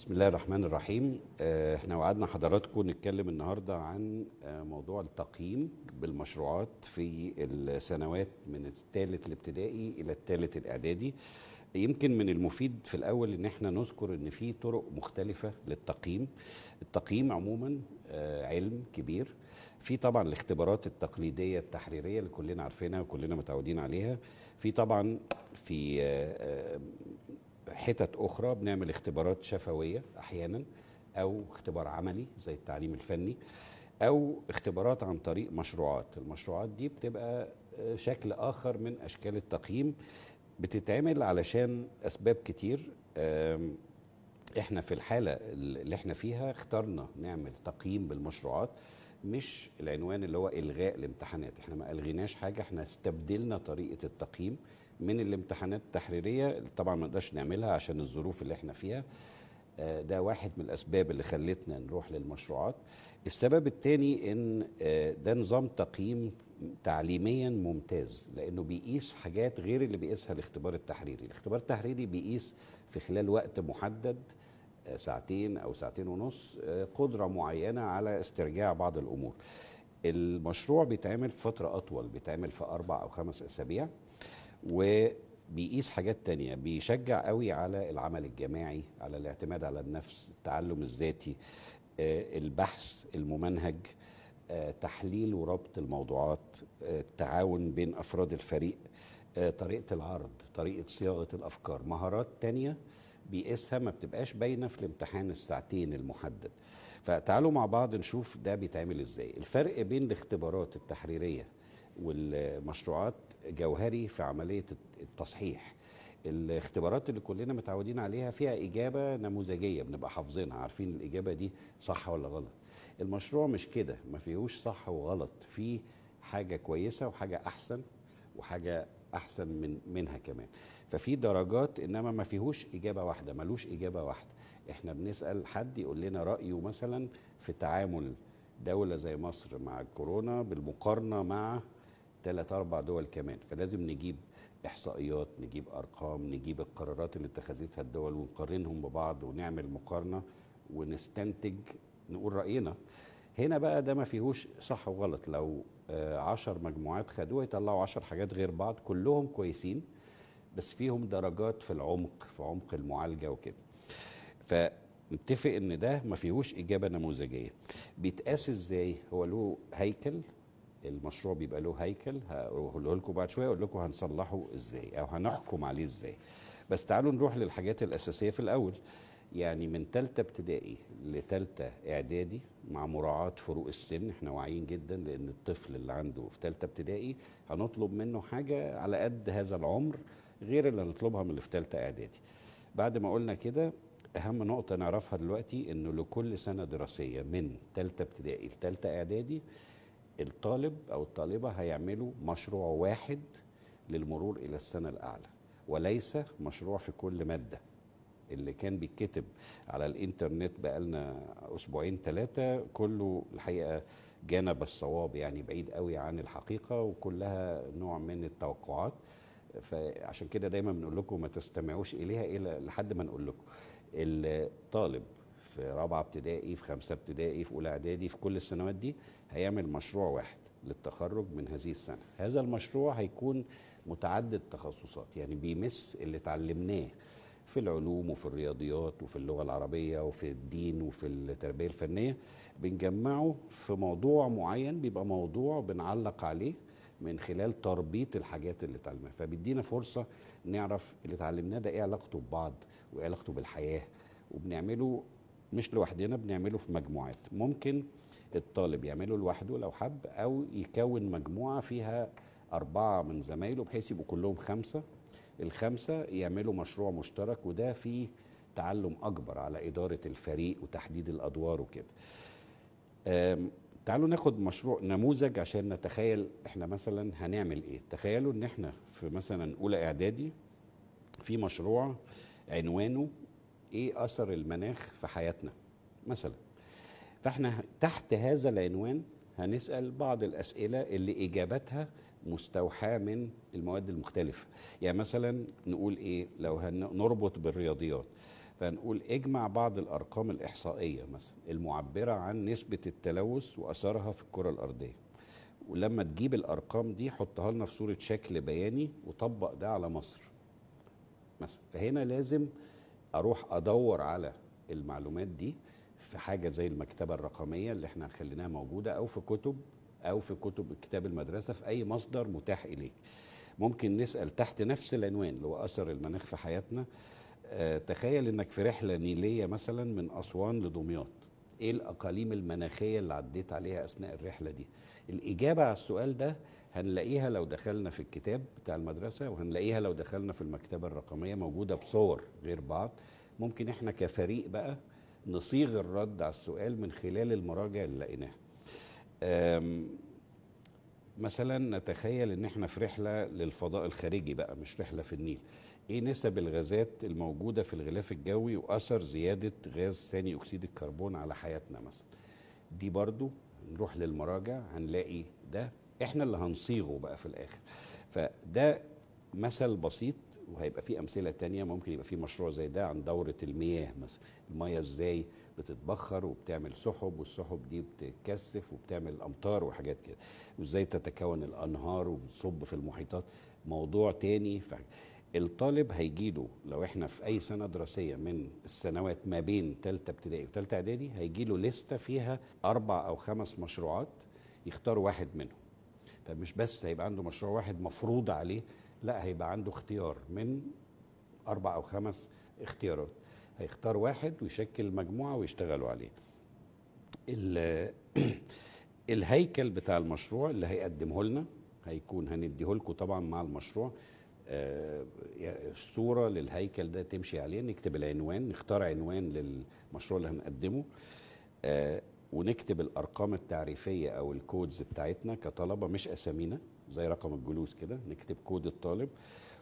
بسم الله الرحمن الرحيم آه، احنا وعدنا حضراتكم نتكلم النهارده عن آه، موضوع التقييم بالمشروعات في السنوات من الثالث الابتدائي الى الثالث الاعدادي يمكن من المفيد في الاول ان احنا نذكر ان في طرق مختلفه للتقييم التقييم عموما آه، علم كبير في طبعا الاختبارات التقليديه التحريريه اللي كلنا عارفينها وكلنا متعودين عليها في طبعا في حتت اخرى بنعمل اختبارات شفويه احيانا او اختبار عملي زي التعليم الفني او اختبارات عن طريق مشروعات المشروعات دي بتبقى آه، شكل اخر من اشكال التقييم بتتعمل علشان اسباب كتير احنا في الحاله اللي احنا فيها اخترنا نعمل تقييم بالمشروعات مش العنوان اللي هو الغاء الامتحانات احنا ما الغيناش حاجه احنا استبدلنا طريقه التقييم من الامتحانات التحريريه طبعا ما نقدرش نعملها عشان الظروف اللي احنا فيها آه، ده واحد من الاسباب اللي خلتنا نروح للمشروعات السبب الثاني ان آه، ده نظام تقييم تعليميا ممتاز لانه بيقيس حاجات غير اللي بيقيسها الاختبار التحريري الاختبار التحريري بيقيس في خلال وقت محدد ساعتين او ساعتين ونص آه، قدره معينه على استرجاع بعض الامور المشروع بيتعمل فتره اطول بيتعمل في اربع او خمس اسابيع وبيقيس حاجات تانية بيشجع قوي على العمل الجماعي على الاعتماد على النفس التعلم الذاتي آه، البحث الممنهج آه، تحليل وربط الموضوعات التعاون بين افراد الفريق طريقه العرض طريقه صياغه الافكار مهارات تانية بيقيسها ما بتبقاش باينه في الامتحان الساعتين المحدد فتعالوا مع بعض نشوف ده بيتعمل ازاي الفرق بين الاختبارات التحريريه والمشروعات جوهري في عمليه التصحيح الاختبارات اللي كلنا متعودين عليها فيها إجابة نموذجية بنبقى حافظينها عارفين الإجابة دي صح ولا غلط المشروع مش كده ما فيهوش صح وغلط فيه حاجة كويسة وحاجة أحسن وحاجة احسن من منها كمان ففي درجات انما ما فيهوش اجابه واحده ملوش اجابه واحده احنا بنسال حد يقول لنا رايه مثلا في تعامل دوله زي مصر مع الكورونا بالمقارنه مع ثلاث اربع دول كمان فلازم نجيب احصائيات نجيب ارقام نجيب القرارات اللي اتخذتها الدول ونقارنهم ببعض ونعمل مقارنه ونستنتج نقول راينا هنا بقى ده ما فيهوش صح وغلط لو آه، عشر مجموعات خدوها يطلعوا عشر حاجات غير بعض كلهم كويسين بس فيهم درجات في العمق في عمق المعالجة وكده فنتفق ان ده ما فيهوش إجابة نموذجية بيتقاس ازاي هو له هيكل المشروع بيبقى له هيكل هقوله لكم بعد شويه اقول لكم هنصلحه ازاي او هنحكم عليه ازاي بس تعالوا نروح للحاجات الاساسيه في الاول يعني من تالتة ابتدائي لتالتة اعدادي مع مراعاة فروق السن احنا واعيين جدا لان الطفل اللي عنده في تالتة ابتدائي هنطلب منه حاجة على قد هذا العمر غير اللي هنطلبها من اللي في تالتة اعدادي بعد ما قلنا كده اهم نقطة نعرفها دلوقتي انه لكل سنة دراسية من تالتة ابتدائي لتالتة اعدادي الطالب او الطالبة هيعملوا مشروع واحد للمرور الى السنة الاعلى وليس مشروع في كل ماده اللي كان بيتكتب على الانترنت بقالنا اسبوعين ثلاثه كله الحقيقه جانب الصواب يعني بعيد قوي عن الحقيقه وكلها نوع من التوقعات فعشان كده دايما بنقول لكم ما تستمعوش اليها الا لحد ما نقول لكم الطالب في رابعه ابتدائي في خمسه ابتدائي في اولى اعدادي في كل السنوات دي هيعمل مشروع واحد للتخرج من هذه السنه هذا المشروع هيكون متعدد تخصصات يعني بيمس اللي اتعلمناه في العلوم وفي الرياضيات وفي اللغة العربية وفي الدين وفي التربية الفنية بنجمعه في موضوع معين بيبقى موضوع بنعلق عليه من خلال تربيط الحاجات اللي اتعلمناها فبيدينا فرصة نعرف اللي اتعلمناه ده ايه علاقته ببعض وايه علاقته بالحياة وبنعمله مش لوحدنا بنعمله في مجموعات ممكن الطالب يعمله لوحده لو حب او يكون مجموعة فيها أربعة من زمايله بحيث يبقوا كلهم خمسة الخمسه يعملوا مشروع مشترك وده فيه تعلم اكبر على اداره الفريق وتحديد الادوار وكده تعالوا ناخد مشروع نموذج عشان نتخيل احنا مثلا هنعمل ايه تخيلوا ان احنا في مثلا اولى اعدادي في مشروع عنوانه ايه اثر المناخ في حياتنا مثلا فاحنا تحت هذا العنوان هنسال بعض الاسئله اللي اجابتها مستوحاه من المواد المختلفه يعني مثلا نقول ايه لو هنربط بالرياضيات فنقول اجمع بعض الارقام الاحصائيه مثلا المعبره عن نسبه التلوث واثرها في الكره الارضيه ولما تجيب الارقام دي حطها لنا في صوره شكل بياني وطبق ده على مصر مثلا فهنا لازم اروح ادور على المعلومات دي في حاجه زي المكتبه الرقميه اللي احنا خليناها موجوده او في كتب او في كتب كتاب المدرسه في اي مصدر متاح اليك ممكن نسال تحت نفس العنوان اللي هو اثر المناخ في حياتنا آه، تخيل انك في رحله نيليه مثلا من اسوان لدمياط ايه الاقاليم المناخيه اللي عديت عليها اثناء الرحله دي الاجابه على السؤال ده هنلاقيها لو دخلنا في الكتاب بتاع المدرسه وهنلاقيها لو دخلنا في المكتبه الرقميه موجوده بصور غير بعض ممكن احنا كفريق بقى نصيغ الرد على السؤال من خلال المراجع اللي لقيناها مثلا نتخيل ان احنا في رحله للفضاء الخارجي بقى مش رحله في النيل ايه نسب الغازات الموجوده في الغلاف الجوي واثر زياده غاز ثاني اكسيد الكربون على حياتنا مثلا دي برضو نروح للمراجع هنلاقي ده احنا اللي هنصيغه بقى في الاخر فده مثل بسيط وهيبقى في امثله تانية ممكن يبقى في مشروع زي ده عن دوره المياه مثلا المياه ازاي بتتبخر وبتعمل سحب والسحب دي بتتكثف وبتعمل امطار وحاجات كده وازاي تتكون الانهار وبتصب في المحيطات موضوع تاني ف... الطالب هيجيله لو احنا في اي سنه دراسيه من السنوات ما بين ثالثه ابتدائي وثالثه اعدادي هيجيله لسته فيها اربع او خمس مشروعات يختار واحد منهم فمش بس هيبقى عنده مشروع واحد مفروض عليه لا هيبقى عنده اختيار من اربع او خمس اختيارات هيختار واحد ويشكل مجموعه ويشتغلوا عليه الهيكل بتاع المشروع اللي هيقدمه لنا هيكون هنديه لكم طبعا مع المشروع آه، صوره للهيكل ده تمشي عليه نكتب العنوان نختار عنوان للمشروع اللي هنقدمه آه، ونكتب الارقام التعريفيه او الكودز بتاعتنا كطلبه مش اسامينا زي رقم الجلوس كده نكتب كود الطالب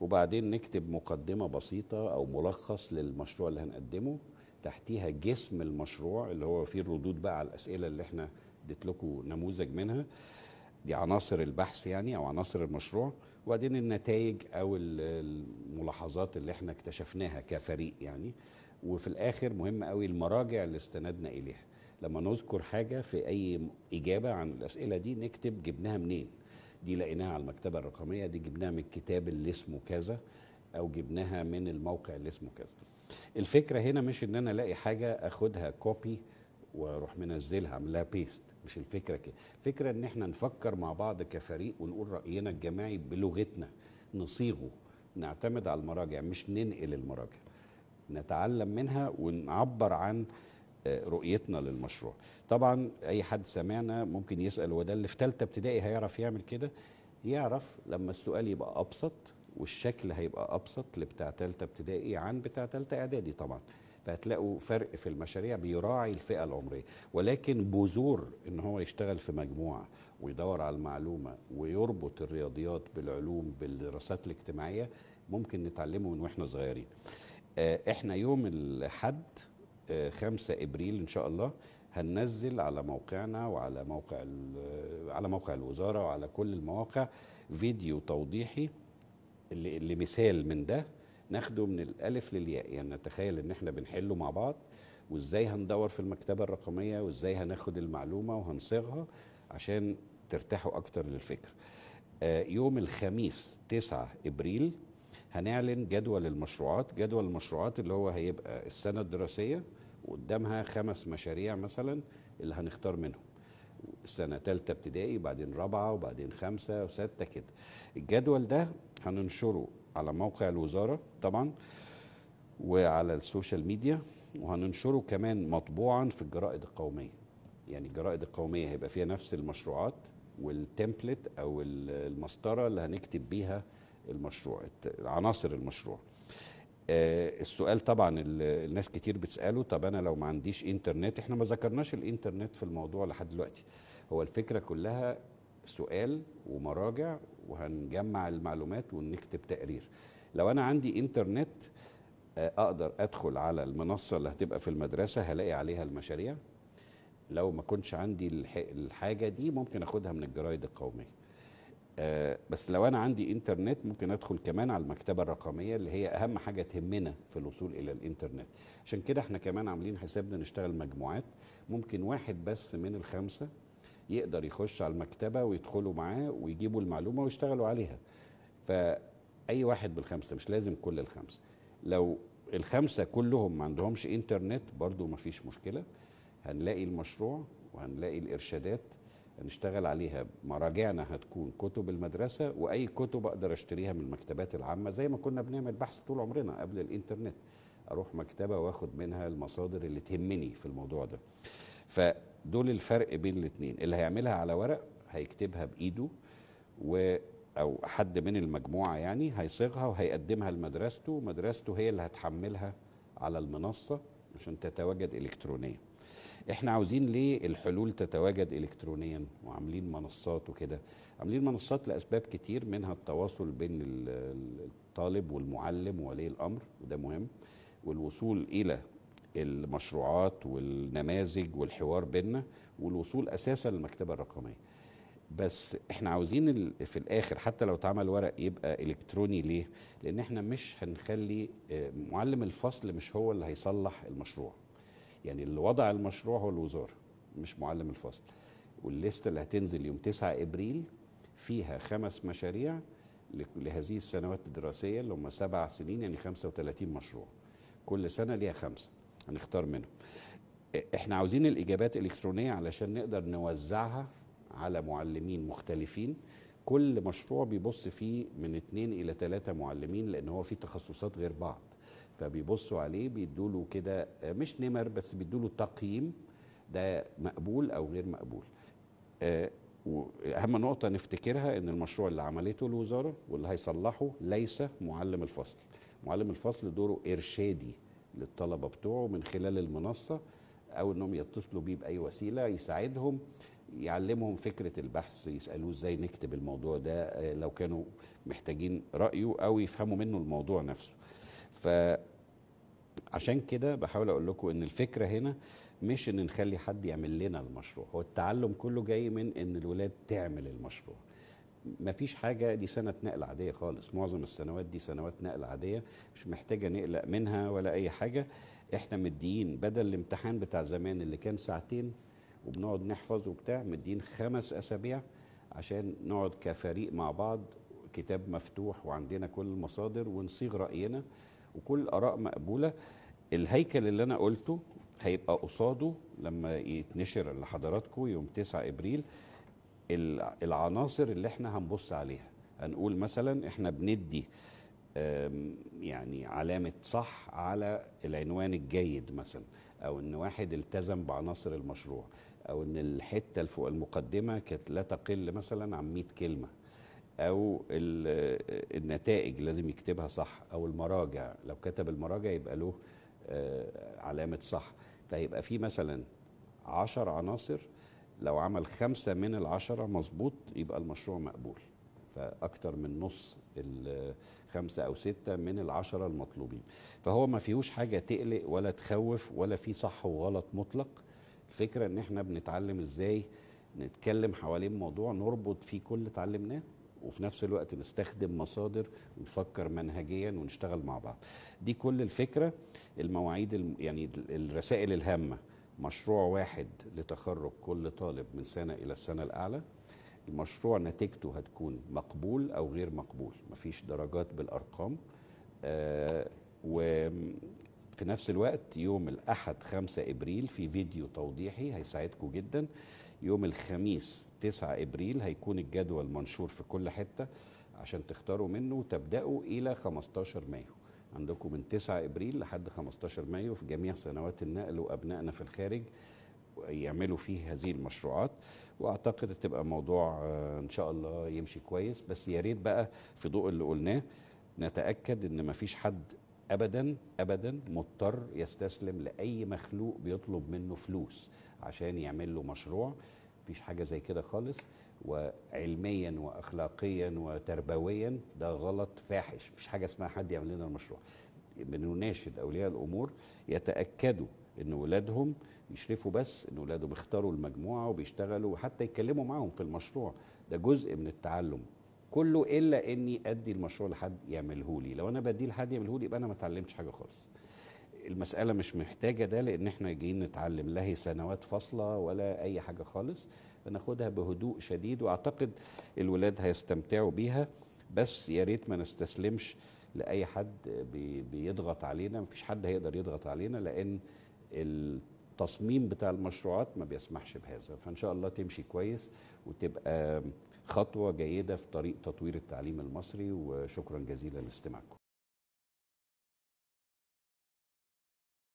وبعدين نكتب مقدمه بسيطه او ملخص للمشروع اللي هنقدمه تحتيها جسم المشروع اللي هو فيه الردود بقى على الاسئله اللي احنا اديت لكم نموذج منها دي عناصر البحث يعني او عناصر المشروع وبعدين النتائج او الملاحظات اللي احنا اكتشفناها كفريق يعني وفي الاخر مهم قوي المراجع اللي استندنا اليها لما نذكر حاجه في اي اجابه عن الاسئله دي نكتب جبناها منين دي لقيناها على المكتبه الرقميه دي جبناها من الكتاب اللي اسمه كذا او جبناها من الموقع اللي اسمه كذا الفكره هنا مش ان انا الاقي حاجه اخدها كوبي واروح منزلها اعملها بيست مش الفكره كده الفكره ان احنا نفكر مع بعض كفريق ونقول راينا الجماعي بلغتنا نصيغه نعتمد على المراجع مش ننقل المراجع نتعلم منها ونعبر عن رؤيتنا للمشروع طبعا اي حد سمعنا ممكن يسال وده اللي في ثالثه ابتدائي هيعرف يعمل كده يعرف لما السؤال يبقى ابسط والشكل هيبقى ابسط لبتاع ثالثه ابتدائي عن بتاع ثالثه اعدادي طبعا فهتلاقوا فرق في المشاريع بيراعي الفئه العمريه ولكن بذور ان هو يشتغل في مجموعه ويدور على المعلومه ويربط الرياضيات بالعلوم بالدراسات الاجتماعيه ممكن نتعلمه من واحنا صغيرين آه، احنا يوم الاحد 5 ابريل ان شاء الله هننزل على موقعنا وعلى موقع على موقع الوزاره وعلى كل المواقع فيديو توضيحي لمثال من ده ناخده من الالف للياء يعني نتخيل ان احنا بنحله مع بعض وازاي هندور في المكتبه الرقميه وازاي هناخد المعلومه وهنصيغها عشان ترتاحوا اكتر للفكر آه، يوم الخميس 9 ابريل هنعلن جدول المشروعات جدول المشروعات اللي هو هيبقى السنه الدراسيه قدامها خمس مشاريع مثلا اللي هنختار منهم سنة تالتة ابتدائي وبعدين رابعة وبعدين خمسة وستة كده الجدول ده هننشره على موقع الوزارة طبعا وعلى السوشيال ميديا وهننشره كمان مطبوعا في الجرائد القومية يعني الجرائد القومية هيبقى فيها نفس المشروعات والتمبلت أو المسطرة اللي هنكتب بيها المشروع عناصر المشروع آه، السؤال طبعا الناس كتير بتساله طب انا لو ما عنديش انترنت احنا ما ذكرناش الانترنت في الموضوع لحد دلوقتي هو الفكره كلها سؤال ومراجع وهنجمع المعلومات ونكتب تقرير لو انا عندي انترنت آه، اقدر ادخل على المنصه اللي هتبقى في المدرسه هلاقي عليها المشاريع لو ما كنتش عندي الحاجه دي ممكن اخدها من الجرايد القوميه آه، بس لو انا عندي انترنت ممكن ادخل كمان على المكتبه الرقميه اللي هي اهم حاجه تهمنا في الوصول الى الانترنت عشان كده احنا كمان عاملين حسابنا نشتغل مجموعات ممكن واحد بس من الخمسه يقدر يخش على المكتبه ويدخلوا معاه ويجيبوا المعلومه ويشتغلوا عليها فاي واحد بالخمسه مش لازم كل الخمسه لو الخمسه كلهم ما عندهمش انترنت برضو ما فيش مشكله هنلاقي المشروع وهنلاقي الارشادات نشتغل عليها مراجعنا هتكون كتب المدرسة وأي كتب أقدر أشتريها من المكتبات العامة زي ما كنا بنعمل بحث طول عمرنا قبل الإنترنت أروح مكتبة وأخد منها المصادر اللي تهمني في الموضوع ده فدول الفرق بين الاثنين اللي هيعملها على ورق هيكتبها بإيده و أو حد من المجموعة يعني هيصيغها وهيقدمها لمدرسته ومدرسته هي اللي هتحملها على المنصة عشان تتواجد إلكترونيا احنا عاوزين ليه الحلول تتواجد الكترونيا وعاملين منصات وكده عاملين منصات لاسباب كتير منها التواصل بين الطالب والمعلم وولي الامر وده مهم والوصول الى المشروعات والنماذج والحوار بيننا والوصول اساسا للمكتبه الرقميه بس احنا عاوزين في الاخر حتى لو اتعمل ورق يبقى الكتروني ليه لان احنا مش هنخلي آه، معلم الفصل مش هو اللي هيصلح المشروع يعني اللي وضع المشروع هو الوزاره مش معلم الفصل والليست اللي هتنزل يوم 9 ابريل فيها خمس مشاريع لهذه السنوات الدراسيه اللي هم سبع سنين يعني 35 مشروع كل سنه ليها خمسه هنختار منهم احنا عاوزين الاجابات الكترونيه علشان نقدر نوزعها على معلمين مختلفين كل مشروع بيبص فيه من اثنين الى ثلاثة معلمين لان هو فيه تخصصات غير بعض فبيبصوا عليه بيدوا له كده آه، مش نمر بس بيدوا له تقييم ده مقبول او غير مقبول آه، واهم نقطه نفتكرها ان المشروع اللي عملته الوزاره واللي هيصلحه ليس معلم الفصل معلم الفصل دوره ارشادي للطلبه بتوعه من خلال المنصه او انهم يتصلوا بيه باي وسيله يساعدهم يعلمهم فكره البحث يسالوه ازاي نكتب الموضوع ده آه، لو كانوا محتاجين رايه او يفهموا منه الموضوع نفسه ف عشان كده بحاول اقول لكم ان الفكره هنا مش ان نخلي حد يعمل لنا المشروع هو التعلم كله جاي من ان الولاد تعمل المشروع مفيش حاجه دي سنه نقل عاديه خالص معظم السنوات دي سنوات نقل عاديه مش محتاجه نقلق منها ولا اي حاجه احنا مديين بدل الامتحان بتاع زمان اللي كان ساعتين وبنقعد نحفظ وبتاع مدين خمس اسابيع عشان نقعد كفريق مع بعض كتاب مفتوح وعندنا كل المصادر ونصيغ راينا وكل اراء مقبوله الهيكل اللي انا قلته هيبقى قصاده لما يتنشر لحضراتكم يوم 9 ابريل العناصر اللي احنا هنبص عليها هنقول مثلا احنا بندي يعني علامة صح على العنوان الجيد مثلا أو إن واحد التزم بعناصر المشروع أو إن الحتة اللي فوق المقدمة كانت لا تقل مثلا عن 100 كلمة او النتائج لازم يكتبها صح او المراجع لو كتب المراجع يبقى له آه، علامه صح فيبقى في مثلا عشر عناصر لو عمل خمسة من العشرة مظبوط يبقى المشروع مقبول فأكتر من نص الخمسة أو ستة من العشرة المطلوبين فهو ما فيهوش حاجة تقلق ولا تخوف ولا في صح وغلط مطلق الفكرة ان احنا بنتعلم ازاي نتكلم حوالين موضوع نربط فيه كل اللي اتعلمناه وفي نفس الوقت نستخدم مصادر ونفكر منهجيا ونشتغل مع بعض دي كل الفكره المواعيد الم... يعني الرسائل الهامه مشروع واحد لتخرج كل طالب من سنه الى السنه الاعلى المشروع نتيجته هتكون مقبول او غير مقبول مفيش درجات بالارقام آه و في نفس الوقت يوم الأحد 5 إبريل في فيديو توضيحي هيساعدكم جدا يوم الخميس 9 إبريل هيكون الجدول منشور في كل حتة عشان تختاروا منه وتبدأوا إلى 15 مايو عندكم من 9 إبريل لحد 15 مايو في جميع سنوات النقل وأبنائنا في الخارج يعملوا فيه هذه المشروعات واعتقد تبقى موضوع آه، ان شاء الله يمشي كويس بس يا ريت بقى في ضوء اللي قلناه نتاكد ان مفيش حد ابدا ابدا مضطر يستسلم لاي مخلوق بيطلب منه فلوس عشان يعمل له مشروع مفيش حاجه زي كده خالص وعلميا واخلاقيا وتربويا ده غلط فاحش مفيش حاجه اسمها حد يعمل لنا المشروع بنناشد اولياء الامور يتاكدوا ان ولادهم يشرفوا بس ان ولادهم اختاروا المجموعه وبيشتغلوا وحتى يتكلموا معاهم في المشروع ده جزء من التعلم كله الا اني ادي المشروع لحد يعمله لي لو انا بديه لحد يعمله لي يبقى انا ما اتعلمتش حاجه خالص المساله مش محتاجه ده لان احنا جايين نتعلم لا هي سنوات فاصله ولا اي حاجه خالص بناخدها بهدوء شديد واعتقد الولاد هيستمتعوا بيها بس يا ريت ما نستسلمش لاي حد بي بيضغط علينا مفيش حد هيقدر يضغط علينا لان التصميم بتاع المشروعات ما بيسمحش بهذا فان شاء الله تمشي كويس وتبقى خطوه جيده في طريق تطوير التعليم المصري وشكرا جزيلا لاستماعكم